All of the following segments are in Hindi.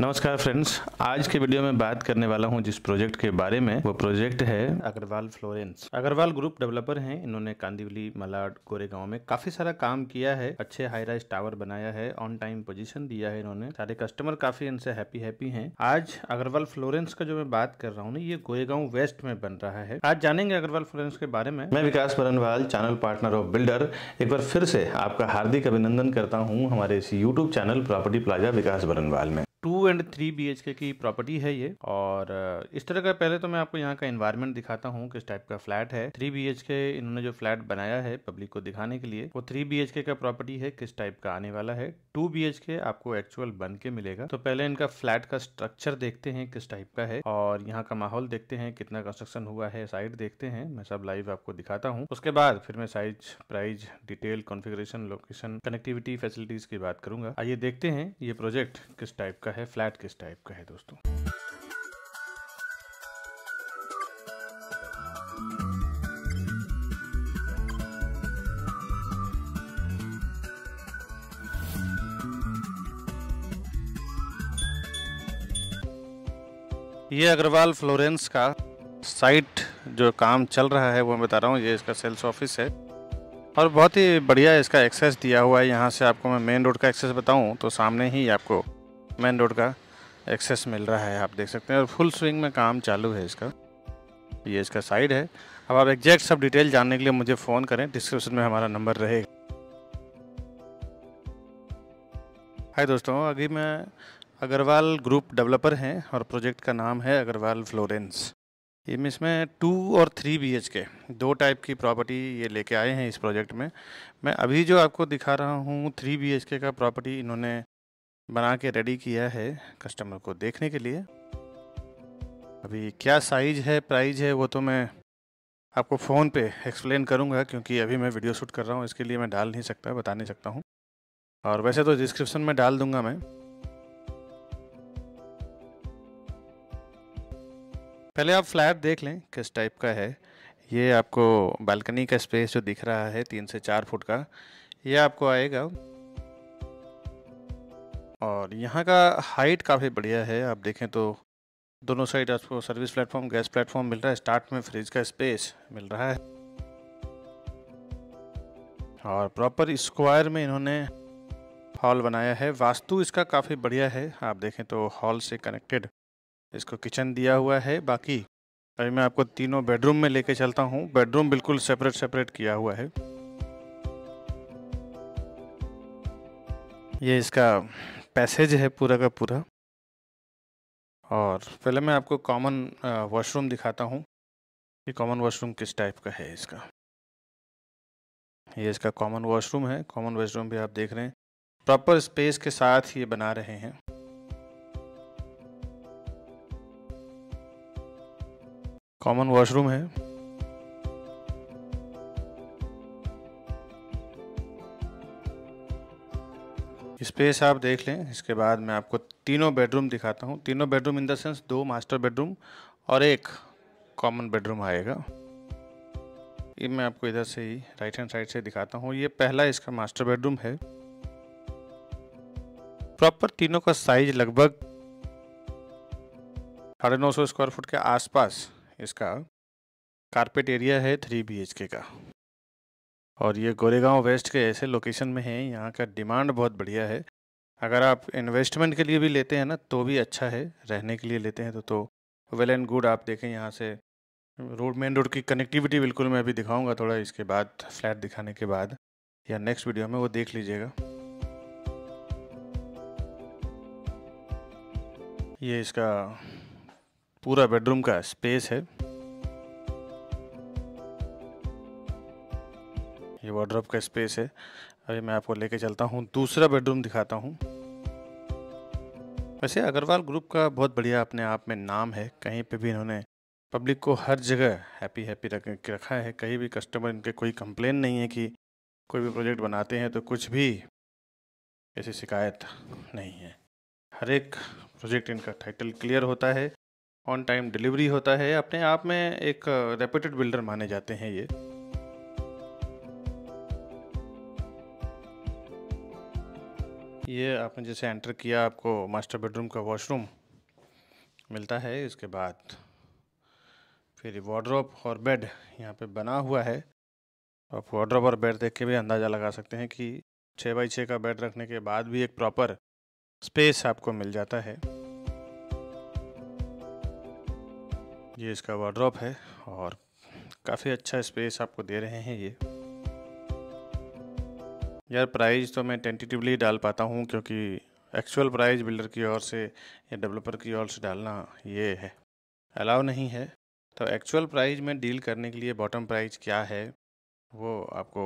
नमस्कार फ्रेंड्स आज के वीडियो में बात करने वाला हूं जिस प्रोजेक्ट के बारे में वो प्रोजेक्ट है Agarwal Florence Agarwal group developer हैं इन्होंने कांदीवली मलाड कोरेगांव में काफी सारा काम किया है अच्छे हाई राइज टावर बनाया है ऑन टाइम पोजीशन दिया है इन्होंने सारे कस्टमर काफी इनसे हैप्पी हैप्पी है आज अग्रवाल फ्लोरेंस का जो मैं बात कर रहा हूँ ये गोरेगांव वेस्ट में बन रहा है आज जानेंगे अग्रवाल फ्लोरेंस के बारे में मैं Vikas Barnwal channel partner of builder एक बार फिर से आपका हार्दिक अभिनंदन करता हूँ हमारे इस YouTube channel property plaza Vikas Barnwal में two and three B H K की प्रॉपर्टी है ये और uh, इस तरह का पहले तो मैं आपको यहाँ का इन्वायरमेंट दिखाता हूँ किस टाइप का फ्लैट है थ्री बी एच के इन्होंने जो फ्लैट बनाया है पब्लिक को दिखाने के लिए वो थ्री बी एच के का प्रॉपर्टी है किस टाइप का आने वाला है टू बी एच के आपको एक्चुअल बन के मिलेगा तो पहले इनका फ्लैट का स्ट्रक्चर देखते हैं किस टाइप का है और यहाँ का माहौल देखते हैं कितना कंस्ट्रक्शन हुआ है साइड देखते हैं मैं सब लाइव आपको दिखाता हूँ उसके बाद फिर मैं size price detail configuration location connectivity facilities की बात करूंगा आइए देखते हैं ये प्रोजेक्ट किस टाइप का है फ्लैट किस टाइप का है दोस्तों ये अग्रवाल फ्लोरेंस का साइट जो काम चल रहा है वो मैं बता रहा हूँ ये इसका सेल्स ऑफिस है और बहुत ही बढ़िया इसका एक्सेस दिया हुआ है यहाँ से आपको मैं मेन रोड का एक्सेस बताऊँ तो सामने ही आपको मेन रोड का एक्सेस मिल रहा है आप देख सकते हैं और फुल स्विंग में काम चालू है इसका ये इसका साइड है अब आप एग्जैक्ट सब डिटेल जानने के लिए मुझे फ़ोन करें डिस्क्रिप्शन में हमारा नंबर रहेगा हाय दोस्तों अभी मैं अग्रवाल ग्रुप डेवलपर हैं और प्रोजेक्ट का नाम है अग्रवाल फ्लोरेंस ये इसमें टू और थ्री बी एच के दो टाइप की प्रॉपर्टी ये लेके आए हैं इस प्रोजेक्ट में मैं अभी जो आपको दिखा रहा हूँ थ्री बी एच के का प्रॉपर्टी इन्होंने बना के रेडी किया है कस्टमर को देखने के लिए अभी क्या साइज है प्राइस है वो तो मैं आपको फ़ोन पे एक्सप्लेन करूँगा क्योंकि अभी मैं वीडियो शूट कर रहा हूँ इसके लिए मैं डाल नहीं सकता बता नहीं सकता हूँ और वैसे तो डिस्क्रिप्शन में डाल दूँगा मैं पहले आप फ्लैट देख लें किस टाइप का है ये आपको बालकनी का स्पेस जो दिख रहा है तीन से चार फुट का ये आपको आएगा और यहाँ का हाइट काफ़ी बढ़िया है आप देखें तो दोनों साइड आपको सर्विस प्लेटफॉर्म गैस प्लेटफॉर्म मिल रहा है स्टार्ट में फ्रिज का स्पेस मिल रहा है और प्रॉपर स्क्वायर में इन्होंने हॉल बनाया है वास्तु इसका काफ़ी बढ़िया है आप देखें तो हॉल से कनेक्टेड इसको किचन दिया हुआ है बाकी अभी मैं आपको तीनों बेडरूम में लेके चलता हूँ बेडरूम बिल्कुल सेपरेट सेपरेट किया हुआ है ये इसका पैसेज है पूरा का पूरा और पहले मैं आपको कॉमन वॉशरूम दिखाता हूँ कि कॉमन वॉशरूम किस टाइप का है इसका ये इसका कॉमन वॉशरूम है कॉमन वॉशरूम भी आप देख रहे हैं प्रॉपर स्पेस के साथ ये बना रहे हैं कॉमन वॉशरूम है स्पेस आप देख लें इसके बाद मैं आपको तीनों बेडरूम दिखाता हूँ तीनों बेडरूम इन द सेंस दो मास्टर बेडरूम और एक कॉमन बेडरूम आएगा ये मैं आपको इधर से ही राइट हैंड साइड से दिखाता हूँ ये पहला इसका मास्टर बेडरूम है प्रॉपर तीनों का साइज लगभग साढ़े नौ सौ स्क्वायर फुट के आसपास इसका कारपेट एरिया है थ्री बी का और ये गोरेगांव वेस्ट के ऐसे लोकेशन में है यहाँ का डिमांड बहुत बढ़िया है अगर आप इन्वेस्टमेंट के लिए भी लेते हैं ना तो भी अच्छा है रहने के लिए लेते हैं तो तो वेल एंड गुड आप देखें यहाँ से रोड मेन रोड की कनेक्टिविटी बिल्कुल मैं अभी दिखाऊंगा थोड़ा इसके बाद फ्लैट दिखाने के बाद या नेक्स्ट वीडियो में वो देख लीजिएगा ये इसका पूरा बेडरूम का स्पेस है ये वार्ड्रॉप का स्पेस है अभी मैं आपको लेके चलता हूँ दूसरा बेडरूम दिखाता हूँ वैसे अग्रवाल ग्रुप का बहुत बढ़िया अपने आप में नाम है कहीं पे भी इन्होंने पब्लिक को हर जगह हैप्पी हैप्पी रख रखा है कहीं भी कस्टमर इनके कोई कंप्लेन नहीं है कि कोई भी प्रोजेक्ट बनाते हैं तो कुछ भी ऐसी शिकायत नहीं है हर एक प्रोजेक्ट इनका टाइटल क्लियर होता है ऑन टाइम डिलीवरी होता है अपने आप में एक रेप्यूटेड बिल्डर माने जाते हैं ये ये आपने जैसे एंटर किया आपको मास्टर बेडरूम का वॉशरूम मिलता है इसके बाद फिर वार्ड्रोप और बेड यहाँ पे बना हुआ है आप वार्ड्रोप और बेड देख के भी अंदाज़ा लगा सकते हैं कि छः बाई छः का बेड रखने के बाद भी एक प्रॉपर स्पेस आपको मिल जाता है ये इसका वार्ड्रोप है और काफ़ी अच्छा स्पेस आपको दे रहे हैं ये यार प्राइस तो मैं टेंटेटिवली डाल पाता हूँ क्योंकि एक्चुअल प्राइस बिल्डर की ओर से या डेवलपर की ओर से डालना ये है अलाउ नहीं है तो एक्चुअल प्राइस में डील करने के लिए बॉटम प्राइस क्या है वो आपको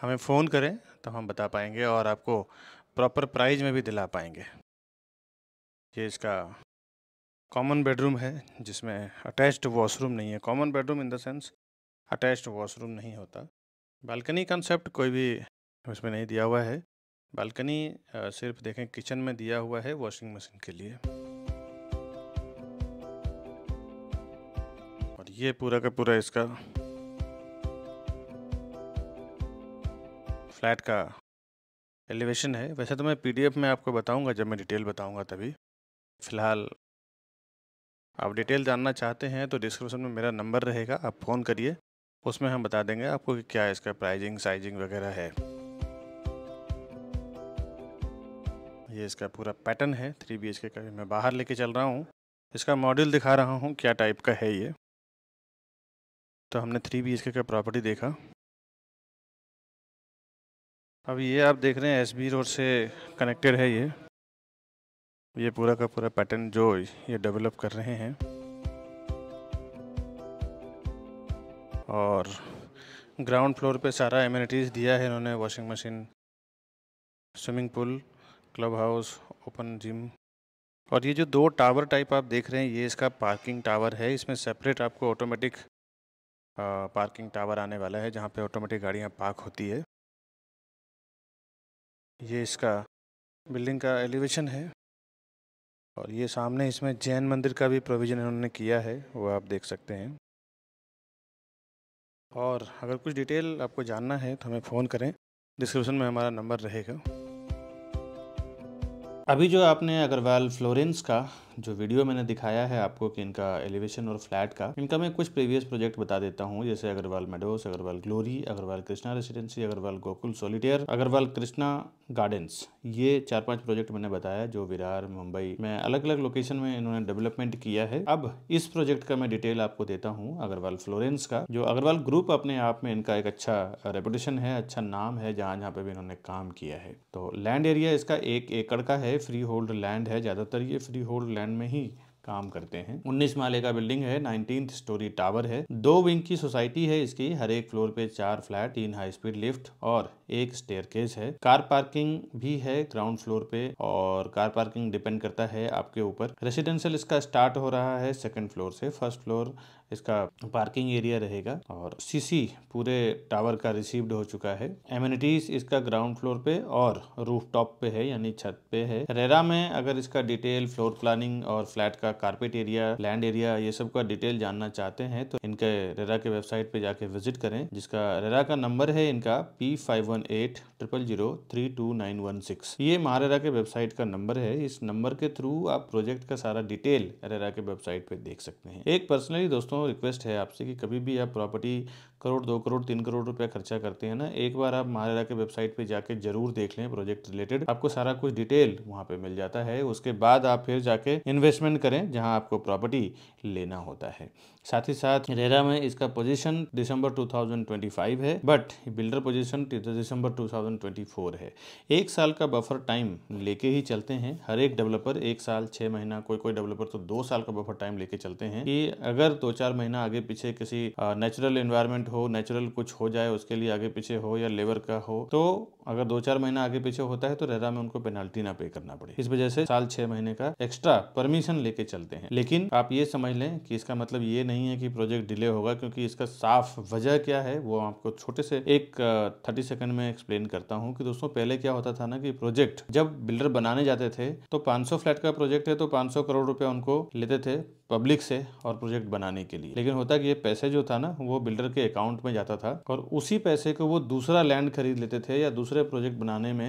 हमें फ़ोन करें तो हम बता पाएंगे और आपको प्रॉपर प्राइस में भी दिला पाएंगे ये इसका कॉमन बेडरूम है जिसमें अटैच्ड वॉशरूम नहीं है common bedroom in the sense attached washroom नहीं होता बालकनी कंसेप्ट कोई भी उसमें नहीं दिया हुआ है बालकनी सिर्फ देखें किचन में दिया हुआ है वॉशिंग मशीन के लिए और ये पूरा का पूरा इसका फ्लैट का एलिवेशन है वैसे तो मैं पीडीएफ में आपको बताऊंगा जब मैं डिटेल बताऊंगा तभी फ़िलहाल आप डिटेल जानना चाहते हैं तो डिस्क्रिप्शन में मेरा नंबर रहेगा आप फ़ोन करिए उसमें हम बता देंगे आपको कि क्या इसका प्राइजिंग साइजिंग वगैरह है ये इसका पूरा पैटर्न है थ्री बी का मैं बाहर लेके चल रहा हूँ इसका मॉड्यूल दिखा रहा हूँ क्या टाइप का है ये तो हमने थ्री बी का प्रॉपर्टी देखा अब ये आप देख रहे हैं एस बी रोड से कनेक्टेड है ये ये पूरा का पूरा पैटर्न जो ये डेवलप कर रहे हैं और ग्राउंड फ्लोर पे सारा एम्यूनिटीज़ दिया है इन्होंने washing machine swimming pool club house open gym और ये जो दो टावर टाइप आप देख रहे हैं ये इसका पार्किंग टावर है इसमें सेपरेट आपको ऑटोमेटिक पार्किंग टावर आने वाला है जहाँ पे ऑटोमेटिक गाड़ियाँ पार्क होती है ये इसका बिल्डिंग का एलिवेशन है और ये सामने इसमें जैन मंदिर का भी प्रोविज़न इन्होंने किया है वो आप देख सकते हैं और अगर कुछ डिटेल आपको जानना है तो हमें फ़ोन करें डिस्क्रिप्शन में हमारा नंबर रहेगा अभी जो आपने अग्रवाल फ्लोरेंस का जो वीडियो मैंने दिखाया है आपको कि इनका एलिवेशन और फ्लैट का इनका मैं कुछ प्रीवियस प्रोजेक्ट बता देता हूँ जैसे Agarwal Meadows Agarwal Glory Agarwal Krishna Residency Agarwal Gokul Solitaire Agarwal Krishna Gardens ये चार पांच प्रोजेक्ट मैंने बताया जो विरार मुंबई में अलग अलग लोकेशन में इन्होंने डेवलपमेंट किया है अब इस प्रोजेक्ट का मैं डिटेल आपको देता हूँ अग्रवाल फ्लोरेंस का जो अग्रवाल ग्रुप अपने आप में इनका एक अच्छा रेपुटेशन है अच्छा नाम है जहाँ जहाँ पे भी इन्होंने काम किया है तो लैंड एरिया इसका एक एकड़ का है फ्री होल्ड लैंड है ज़्यादातर ये फ्री होल्ड लैंड में ही काम करते हैं 19 माले का बिल्डिंग है नाइनटीन स्टोरी टावर है दो विंग की सोसाइटी है इसकी हर एक फ्लोर पे चार फ्लैट तीन हाई स्पीड लिफ्ट और एक स्टेयर है कार पार्किंग भी है ग्राउंड फ्लोर पे और कार पार्किंग डिपेंड करता है आपके ऊपर रेसिडेंशियल इसका स्टार्ट हो रहा है सेकेंड फ्लोर से फर्स्ट फ्लोर इसका पार्किंग एरिया रहेगा और सीसी पूरे टावर का रिसीव्ड हो चुका है एम्यूनिटीज इसका ग्राउंड फ्लोर पे और रूफ टॉप पे है यानी छत पे है रेरा में अगर इसका डिटेल फ्लोर प्लानिंग और फ्लैट का का कारपेट एरिया लैंड एरिया ये सब का डिटेल जानना चाहते हैं तो इनके रेरा के वेबसाइट पे जाके विजिट करें जिसका रेरा का नंबर है इनका P five one eight triple zero three two nine one six ये महारेरा के वेबसाइट का नंबर है इस नंबर के थ्रू आप प्रोजेक्ट का सारा डिटेल रेरा के वेबसाइट पे देख सकते हैं एक पर्सनली दोस्तों रिक्वेस्ट है आपसे कि कभी भी आप प्रॉपर्टी करोड़ दो करोड़ तीन करोड़ रुपया खर्चा करते हैं ना एक बार आप महाराजा के वेबसाइट पे जाके जरूर देख लें प्रोजेक्ट रिलेटेड आपको सारा कुछ डिटेल वहाँ पे मिल जाता है उसके बाद आप फिर जाके इन्वेस्टमेंट करें जहाँ आपको प्रॉपर्टी लेना होता है साथ ही साथ रेरा में इसका पोजीशन दिसंबर 2025 है बट बिल्डर पोजीशन दिसंबर 2024 है एक साल का बफर टाइम लेके ही चलते हैं हर एक डेवलपर एक साल छः महीना कोई कोई डेवलपर तो दो साल का बफर टाइम लेके चलते हैं कि अगर दो चार महीना आगे पीछे किसी नेचुरल इन्वायरमेंट हो नेचुरल कुछ हो जाए उसके लिए आगे पीछे हो या लेबर का हो तो अगर दो चार महीना आगे पीछे होता है तो रेरा में उनको पेनाल्टी ना पे करना पड़े इस वजह से साल छह महीने का एक्स्ट्रा परमिशन लेके चलते हैं लेकिन आप ये समझ लें कि इसका मतलब ये नहीं है कि प्रोजेक्ट डिले होगा क्योंकि इसका साफ वजह क्या है वो आपको छोटे से एक थर्टी सेकंड में एक्सप्लेन करता हूँ कि दोस्तों पहले क्या होता था ना कि प्रोजेक्ट जब बिल्डर बनाने जाते थे तो 500 फ्लैट का प्रोजेक्ट है तो 500 करोड़ रुपया उनको लेते थे पब्लिक से और प्रोजेक्ट बनाने के लिए लेकिन होता कि ये पैसे जो था ना वो बिल्डर के अकाउंट में जाता था और उसी पैसे को वो दूसरा लैंड खरीद लेते थे या दूसरे प्रोजेक्ट बनाने में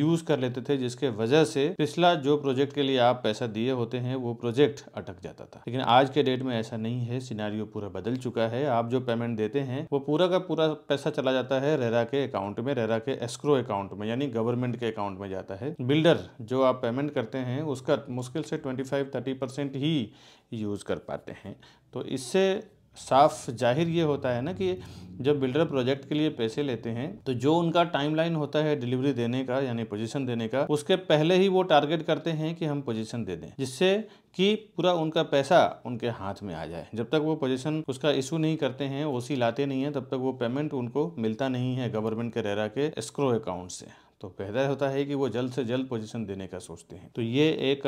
यूज़ कर लेते थे जिसके वजह से पिछला जो प्रोजेक्ट के लिए आप पैसा दिए होते हैं वो प्रोजेक्ट अटक जाता था लेकिन आज के डेट में ऐसा नहीं है है सिनारियो पूरा बदल चुका है आप जो पेमेंट देते हैं वो पूरा का पूरा पैसा चला जाता है रेरा के अकाउंट में रेरा के एस्क्रो अकाउंट में यानी गवर्नमेंट के अकाउंट में जाता है बिल्डर जो आप पेमेंट करते हैं उसका मुश्किल से ट्वेंटी फाइव थर्टी परसेंट ही यूज़ कर पाते हैं तो इससे साफ जाहिर ये होता है ना कि जब बिल्डर प्रोजेक्ट के लिए पैसे लेते हैं तो जो उनका टाइमलाइन होता है डिलीवरी देने का यानी पोजीशन देने का उसके पहले ही वो टारगेट करते हैं कि हम पोजीशन दे दें जिससे कि पूरा उनका पैसा उनके हाथ में आ जाए जब तक वो पोजीशन उसका इशू नहीं करते हैं सी लाते नहीं हैं तब तक वो पेमेंट उनको मिलता नहीं है गवर्नमेंट के रेरा के स्क्रो अकाउंट से तो बेहतर होता है कि वो जल्द से जल्द पोजिशन देने का सोचते हैं तो ये एक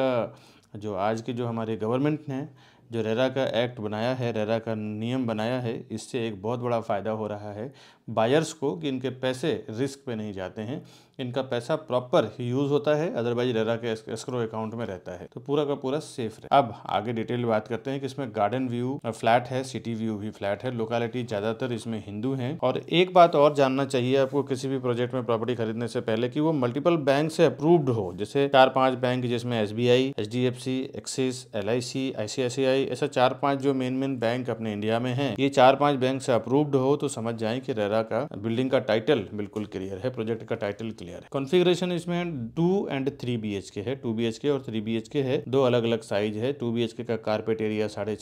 जो आज की जो हमारे गवर्नमेंट हैं जो रेरा का एक्ट बनाया है रेरा का नियम बनाया है इससे एक बहुत बड़ा फ़ायदा हो रहा है बायर्स को कि इनके पैसे रिस्क पे नहीं जाते हैं इनका पैसा प्रॉपर यूज़ होता है अदरवाइज रेरा के एस्क्रो अकाउंट में रहता है तो पूरा का पूरा सेफ रहे अब आगे डिटेल बात करते हैं कि इसमें गार्डन व्यू फ्लैट है सिटी व्यू भी फ्लैट है लोकेलिटी ज़्यादातर इसमें हिंदू हैं और एक बात और जानना चाहिए आपको किसी भी प्रोजेक्ट में प्रॉपर्टी खरीदने से पहले कि वो मल्टीपल बैंक से अप्रूव्ड हो जैसे चार पाँच बैंक जिसमें S B I H D F C Axis L I C I C I C I I ऐसा चार पांच जो मेन मेन बैंक अपने इंडिया में हैं ये चार पांच बैंक से अप्रूव्ड हो तो समझ जाए कि रेरा का बिल्डिंग का टाइटल बिल्कुल क्लियर है प्रोजेक्ट का टाइटल क्लियर है कॉन्फ़िगरेशन इसमें टू एंड थ्री बी है टू बी और थ्री बी है दो अलग अलग साइज है टू बी का कारपेट एरिया साढ़े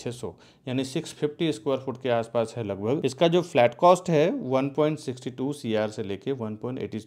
यानी सिक्स स्क्वायर फुट के आसपास है लगभग इसका जो फ्लैट कॉस्ट है वन पॉइंट से लेके वन पॉइंट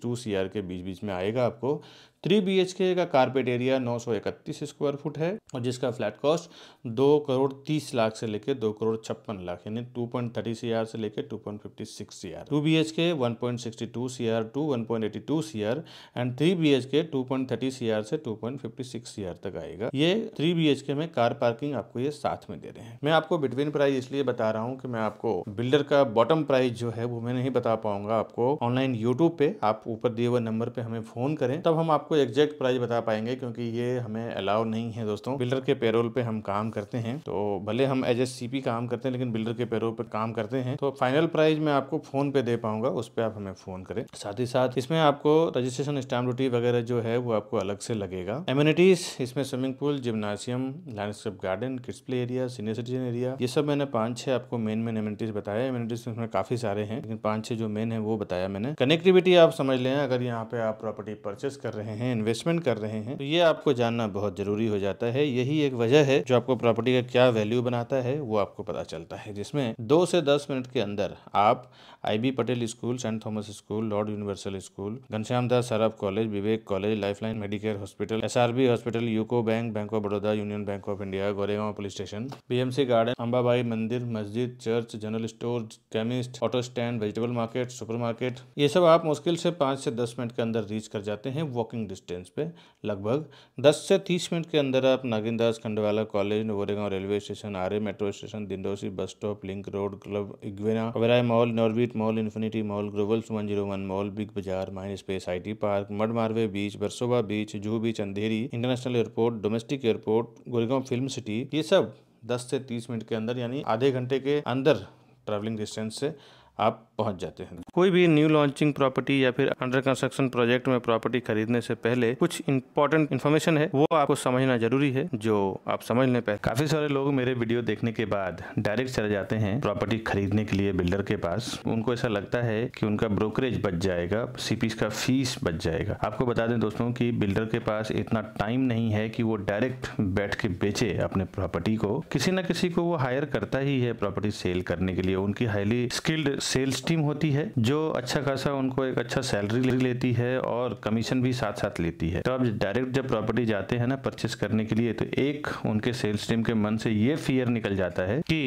के बीच बीच में आएगा आपको थ्री बी एच के का कारपेट एरिया नौ सौ इकतीस स्क्वायर फुट है और जिसका फ्लैट कॉस्ट दो करोड़ तीस लाख से लेकर दो करोड़ छप्पन लाख यानी two point thirty C R से लेकर two point fifty six C R two B H K one point sixty two C R two one point eighty two C R and three B H K two point thirty C R से two point fifty six C R तक आएगा ये थ्री बी एच के में कार पार्किंग आपको ये साथ में दे रहे हैं मैं आपको बिटवीन प्राइस इसलिए बता रहा हूँ कि मैं आपको बिल्डर का बॉटम प्राइस जो है वो मैं नहीं बता पाऊंगा आपको ऑनलाइन यूट्यूब पे आप ऊपर दिए हुए नंबर पे हमें फोन करें तब हम आपको आपको एग्जैक्ट प्राइस बता पाएंगे क्योंकि ये हमें अलाउ नहीं है दोस्तों बिल्डर के पेरोल पे हम काम करते हैं तो भले हम एज एस काम करते हैं लेकिन बिल्डर के पेरोल पे काम करते हैं तो फाइनल प्राइस मैं आपको फोन पे दे पाऊंगा उस पर आप हमें फोन करें साथ ही साथ इसमें आपको रजिस्ट्रेशन स्टाम्प ड्यूटी वगैरह जो है वो आपको अलग से लगेगा एम्यूनिटीज इसमें swimming pool gymnasium landscape garden kids play area senior citizen area ये सब मैंने पांच छह आपको मेन मेन एम्यूनिटीज बताया एम्यूनिटीज में काफी सारे हैं लेकिन पांच छह जो मेन है वो बताया मैंने कनेक्टिविटी आप समझ लें अगर यहाँ पे आप प्रॉपर्टी परचेस कर रहे हैं हैं इन्वेस्टमेंट कर रहे हैं तो ये आपको जानना बहुत ज़रूरी हो जाता है यही एक वजह है जो आपको प्रॉपर्टी का क्या वैल्यू बनाता है वो आपको पता चलता है जिसमें दो से दस मिनट के अंदर आप I B Patel school saint Thomas school Lord Universal school Ghanshyam Das Saraf college Vivek college Lifeline Medicare hospital S R B hospital UCO bank bank of Baroda union bank of India Goregaon police station BMC garden Ambabai मंदिर मस्जिद church general store chemist auto stand vegetable market super market ये सब आप मुश्किल से पाँच से दस मिनट के अंदर रीच कर जाते हैं वॉकिंग डिस्टेंस पे लगभग 10 से 30 मिनट के अंदर आप नागिनदास खंडवाला कॉलेज नवोरेगांव railway station Aarey metro station Dindoshi bus stop link road club इग्वेना Oberoi mall Inorbit mall Infinity mall Growel's one zero one mall Big Bazaar Mindspace I T park Madh Marve beach Versova beach Juhu beach Andheri international airport domestic airport Goregaon film city ये सब दस से तीस मिनट के अंदर यानी आधे घंटे के अंदर ट्रैवलिंग डिस्टेंस से आप पहुंच जाते हैं कोई भी न्यू लॉन्चिंग प्रॉपर्टी या फिर अंडर कंस्ट्रक्शन प्रोजेक्ट में प्रॉपर्टी खरीदने से पहले कुछ इंपॉर्टेंट इन्फॉर्मेशन है वो आपको समझना जरूरी है जो आप समझ लें पहले काफी सारे लोग मेरे वीडियो देखने के बाद डायरेक्ट चले जाते हैं प्रॉपर्टी खरीदने के लिए बिल्डर के पास उनको ऐसा लगता है की उनका ब्रोकरेज बच जाएगा सीपीस का फीस बच जाएगा आपको बता दें दोस्तों की बिल्डर के पास इतना टाइम नहीं है की वो डायरेक्ट बैठ के बेचे अपने प्रॉपर्टी को किसी न किसी को वो हायर करता ही है प्रॉपर्टी सेल करने के लिए उनकी हाईली स्किल्ड सेल्स टीम होती है जो अच्छा खासा उनको एक अच्छा सैलरी लेती है और कमीशन भी साथ साथ लेती है तो आप डायरेक्ट जब प्रॉपर्टी जाते हैं ना परचेस करने के लिए तो एक उनके सेल्स टीम के मन से ये फियर निकल जाता है कि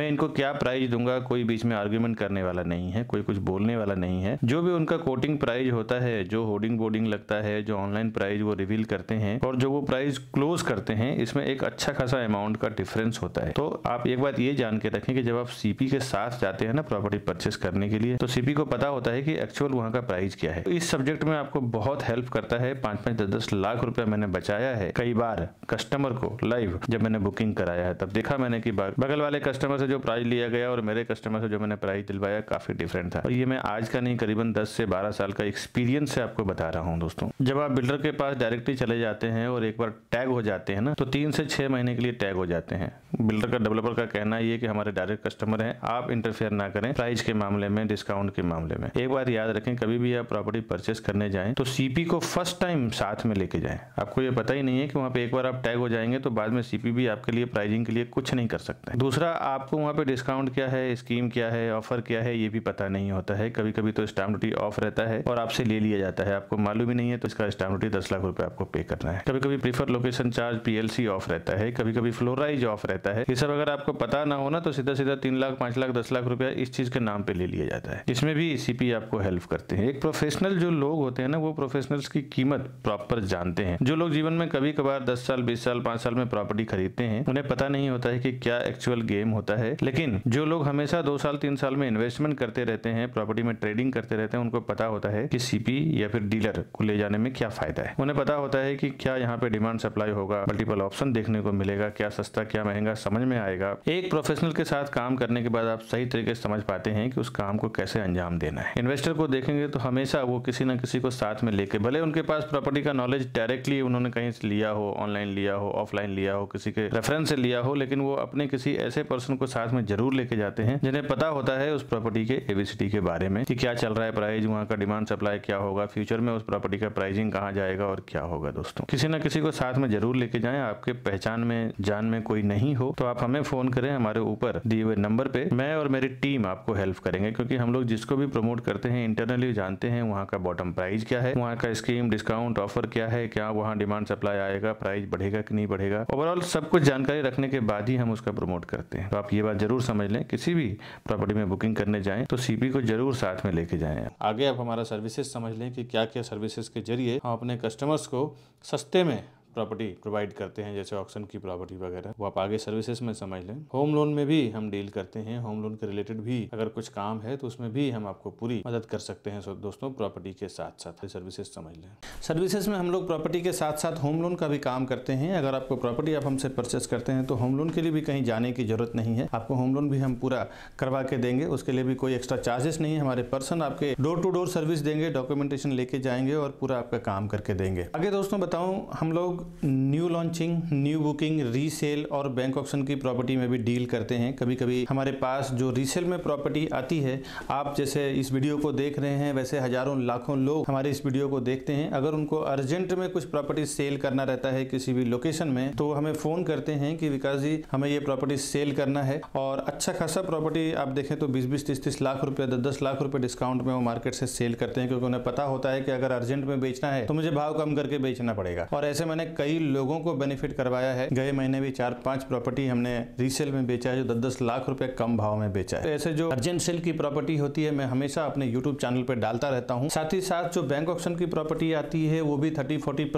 मैं इनको क्या प्राइस दूंगा कोई बीच में आर्ग्यूमेंट करने वाला नहीं है कोई कुछ बोलने वाला नहीं है जो भी उनका कोटिंग प्राइज होता है जो होर्डिंग बोर्डिंग लगता है जो ऑनलाइन प्राइज वो रिवील करते हैं और जो वो प्राइज क्लोज करते हैं इसमें एक अच्छा खासा अमाउंट का डिफरेंस होता है तो आप एक बात ये जान के रखें कि जब आप सीपी के साथ जाते हैं ना प्रॉपर्टी पर परचेस करने के लिए तो सीपी को पता होता है कि एक्चुअल वहाँ का प्राइस क्या है तो इस सब्जेक्ट में आपको बहुत हेल्प करता है पांच पांच दस दस लाख रुपया मैंने बचाया है कई बार कस्टमर को लाइव जब मैंने बुकिंग कराया है तब देखा मैंने की बगल वाले कस्टमर से जो प्राइस लिया गया और मेरे कस्टमर से जो मैंने प्राइस दिलवाया काफी डिफरेंट था और ये मैं आज का नहीं करीबन दस से बारह साल का एक्सपीरियंस से आपको बता रहा हूँ दोस्तों जब आप बिल्डर के पास डायरेक्टली चले जाते हैं और एक बार टैग हो जाते हैं ना तो तीन से छह महीने के लिए टैग हो जाते हैं बिल्डर का डेवलपर का कहना ये कि हमारे डायरेक्ट कस्टमर हैं आप इंटरफेयर ना करें प्राइस चीज के मामले में डिस्काउंट के मामले में एक बार याद रखें कभी भी आप प्रॉपर्टी परचेस करने जाएं तो सीपी को फर्स्ट टाइम साथ में लेके जाएं आपको ये पता ही नहीं है कि वहाँ पे एक बार आप टैग हो जाएंगे तो बाद में सीपी भी आपके लिए प्राइजिंग के लिए कुछ नहीं कर सकता दूसरा आपको वहाँ पे डिस्काउंट क्या है स्कीम क्या है ऑफर क्या है ये भी पता नहीं होता है कभी कभी तो स्टाम्प ड्यूटी ऑफ रहता है और आपसे ले लिया जाता है आपको मालूम ही नहीं है तो इसका स्टाम्प ड्यूटी दस लाख रुपए आपको पे करना है कभी कभी prefer location charge PLC off रहता है कभी कभी फ्लोराइज ऑफ रहता है ये सब अगर आपको पता ना हो ना तो सीधा सीधा तीन लाख पांच लाख दस लाख रुपया इस चीज के नाम पे ले लिया जाता है इसमें भी ई आपको हेल्प करते हैं एक प्रोफेशनल जो लोग होते हैं ना वो प्रोफेशनल्स की कीमत प्रॉपर जानते हैं जो लोग जीवन में कभी कभार दस साल बीस साल पांच साल में प्रॉपर्टी खरीदते हैं उन्हें पता नहीं होता है कि क्या एक्चुअल गेम होता है लेकिन जो लोग हमेशा दो साल तीन साल में इन्वेस्टमेंट करते रहते हैं प्रॉपर्टी में ट्रेडिंग करते रहते हैं उनको पता होता है कि सीपी या फिर डीलर को ले जाने में क्या फायदा है उन्हें पता होता है कि क्या यहाँ पे डिमांड सप्लाई होगा मल्टीपल ऑप्शन देखने को मिलेगा क्या सस्ता क्या महंगा समझ में आएगा एक प्रोफेशनल के साथ काम करने के बाद आप सही तरीके से समझ पाते हैं हैं कि उस काम को कैसे अंजाम देना है इन्वेस्टर को देखेंगे तो हमेशा वो किसी न किसी को साथ में लेके भले उनके पास प्रॉपर्टी का नॉलेज डायरेक्टली उन्होंने कहीं से लिया हो ऑनलाइन लिया हो ऑफलाइन लिया हो किसी के रेफरेंस से लिया हो लेकिन वो अपने किसी ऐसे पर्सन को साथ में जरूर लेके जाते हैं जिन्हें पता होता है उस प्रॉपर्टी के एबीसीटी के बारे में कि क्या चल रहा है प्राइस वहाँ का डिमांड सप्लाई क्या होगा फ्यूचर में उस प्रॉपर्टी का प्राइसिंग कहाँ जाएगा और क्या होगा दोस्तों किसी न किसी को साथ में जरूर लेके जाए आपके पहचान में जान में कोई नहीं हो तो आप हमें फोन करें हमारे ऊपर दिए हुए नंबर पे मैं और मेरी टीम आपको हेल्प हेल्प करेंगे क्योंकि हम लोग जिसको भी प्रमोट करते हैं इंटरनली जानते हैं वहाँ का बॉटम प्राइस क्या है वहाँ का स्कीम डिस्काउंट ऑफर क्या है क्या वहाँ डिमांड सप्लाई आएगा प्राइस बढ़ेगा कि नहीं बढ़ेगा ओवरऑल सब कुछ जानकारी रखने के बाद ही हम उसका प्रमोट करते हैं तो आप ये बात जरूर समझ लें किसी भी प्रॉपर्टी में बुकिंग करने जाएं तो सीपी को जरूर साथ में लेके जाएं आगे आप हमारा सर्विसेज समझ लें कि क्या क्या सर्विसेज के जरिए हम अपने कस्टमर्स को सस्ते में प्रॉपर्टी प्रोवाइड करते हैं जैसे ऑक्शन की प्रॉपर्टी वगैरह वो आप आगे सर्विसेज में समझ लें होम लोन में भी हम डील करते हैं होम लोन के रिलेटेड भी अगर कुछ काम है तो उसमें भी हम आपको पूरी मदद कर सकते हैं दोस्तों प्रॉपर्टी के साथ साथ सर्विसेज समझ लें सर्विसेज में हम लोग प्रॉपर्टी के साथ साथ होम लोन का भी काम करते हैं अगर आपको प्रॉपर्टी आप हमसे परचेस करते हैं तो होम लोन के लिए भी कहीं जाने की जरूरत नहीं है आपको होम लोन भी हम पूरा करवा के देंगे उसके लिए भी कोई एक्स्ट्रा चार्जेस नहीं है हमारे पर्सन आपके डोर टू डोर सर्विस देंगे डॉक्यूमेंटेशन लेके जाएंगे और पूरा आपका काम करके देंगे आगे दोस्तों बताऊं हम लोग new launching new booking resale और बैंक ऑप्शन की प्रॉपर्टी में भी डील करते हैं कभी कभी हमारे पास जो रीसेल में प्रॉपर्टी आती है आप जैसे इस वीडियो को देख रहे हैं वैसे हजारों लाखों लोग हमारे इस वीडियो को देखते हैं अगर उनको अर्जेंट में कुछ प्रॉपर्टी सेल करना रहता है किसी भी लोकेशन में तो हमें फ़ोन करते हैं कि विकास जी हमें ये प्रॉपर्टी सेल करना है और अच्छा खासा प्रॉपर्टी आप देखें तो बीस बीस तीस तीस लाख रुपये दस दस लाख रुपये डिस्काउंट में वो मार्केट से सेल करते हैं क्योंकि उन्हें पता होता है कि अगर अर्जेंट में बेचना है तो मुझे भाव कम करके बेचना पड़ेगा और ऐसे मैंने कई लोगों को बेनिफिट करवाया है गए महीने भी चार पांच प्रॉपर्टी हमने रीसेल में बेचा है जो दस दस लाख रुपए कम भाव में बेचा है तो ऐसे जो अर्जेंट सेल की प्रॉपर्टी होती है मैं हमेशा अपने यूट्यूब चैनल पर डालता रहता हूँ साथ ही साथ जो बैंक ऑप्शन की प्रॉपर्टी आती है वो भी थर्टी फोर्टी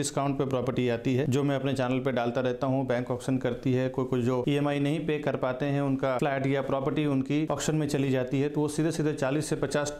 डिस्काउंट पे प्रॉपर्टी आती है जो मैं अपने चैनल पर डालता रहता हूँ बैंक ऑप्शन करती है कोई कुछ जो ई e नहीं पे कर पाते हैं उनका फ्लैट या प्रॉपर्टी उनकी ऑप्शन में चली जाती है तो वो सीधे सीधे चालीस से पचास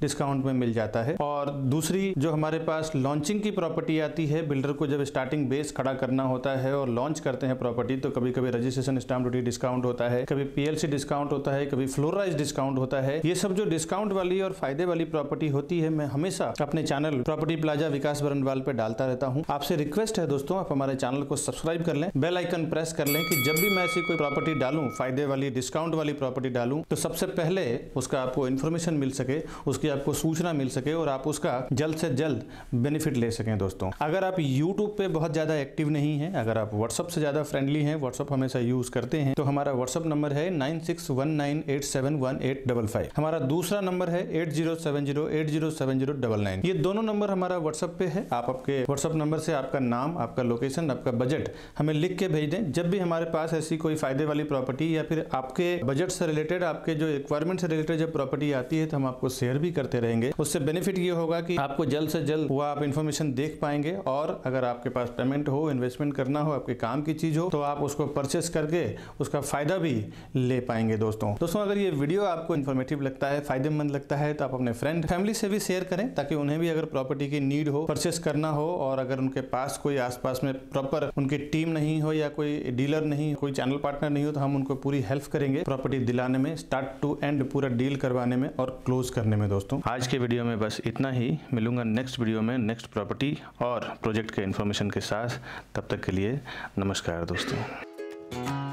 डिस्काउंट में मिल जाता है और दूसरी जो हमारे पास लॉन्चिंग की प्रॉपर्टी आती है बिल्डर को जब जब स्टार्टिंग बेस खड़ा करना होता है और लॉन्च करते हैं प्रॉपर्टी तो कभी कभी रजिस्ट्रेशन स्टाम्प ड्यूटी डिस्काउंट होता है कभी पीएलसी डिस्काउंट होता है कभी फ्लोराइज डिस्काउंट होता है ये सब जो डिस्काउंट वाली और फायदे वाली प्रॉपर्टी होती है मैं हमेशा अपने channel property plaza Vikas Barnwal पर डालता रहता हूँ आपसे रिक्वेस्ट है दोस्तों आप हमारे चैनल को सब्सक्राइब कर लें बेल आइकन प्रेस कर लें कि जब भी मैं ऐसी कोई प्रॉपर्टी डालू फायदे वाली डिस्काउंट वाली प्रॉपर्टी डालू तो सबसे पहले उसका आपको इन्फॉर्मेशन मिल सके उसकी आपको सूचना मिल सके और आप उसका जल्द से जल्द बेनिफिट ले सकें दोस्तों अगर आप यूट्यूब फेसबुक पे बहुत ज़्यादा एक्टिव नहीं है अगर आप व्हाट्सअप से ज़्यादा फ्रेंडली हैं व्हाट्सअप हमेशा यूज़ करते हैं तो हमारा व्हाट्सअप नंबर है nine six one nine eight seven one eight double five हमारा दूसरा नंबर है eight zero seven zero eight zero seven zero double nine ये दोनों नंबर हमारा व्हाट्सअप पे है आप आपके व्हाट्सअप नंबर से आपका नाम आपका लोकेशन आपका बजट हमें लिख के भेज दें जब भी हमारे पास ऐसी कोई फायदे वाली प्रॉपर्टी या फिर आपके बजट से रिलेटेड आपके जो रिक्वायरमेंट से रिलेटेड जब प्रॉपर्टी आती है तो हम आपको शेयर भी करते रहेंगे उससे बेनिफिट ये होगा कि आपको जल्द से जल्द वह आप इन्फॉर्मेशन देख पाएंगे और अगर आप आपके पास पेमेंट हो इन्वेस्टमेंट करना हो आपके काम की चीज़ हो तो आप उसको परचेस करके उसका फ़ायदा भी ले पाएंगे दोस्तों दोस्तों अगर ये वीडियो आपको इन्फॉर्मेटिव लगता है फायदेमंद लगता है तो आप अपने फ्रेंड फैमिली से भी शेयर करें ताकि उन्हें भी अगर प्रॉपर्टी की नीड हो परचेस करना हो और अगर उनके पास कोई आसपास में प्रॉपर उनकी टीम नहीं हो या कोई डीलर नहीं कोई चैनल पार्टनर नहीं हो तो हम उनको पूरी हेल्प करेंगे प्रॉपर्टी दिलाने में स्टार्ट टू एंड पूरा डील करवाने में और क्लोज करने में दोस्तों आज के वीडियो में बस इतना ही मिलूंगा नेक्स्ट वीडियो में नेक्स्ट प्रॉपर्टी और प्रोजेक्ट के इन्फॉर्मेशन इन्फॉर्मेशन के साथ तब तक के लिए नमस्कार दोस्तों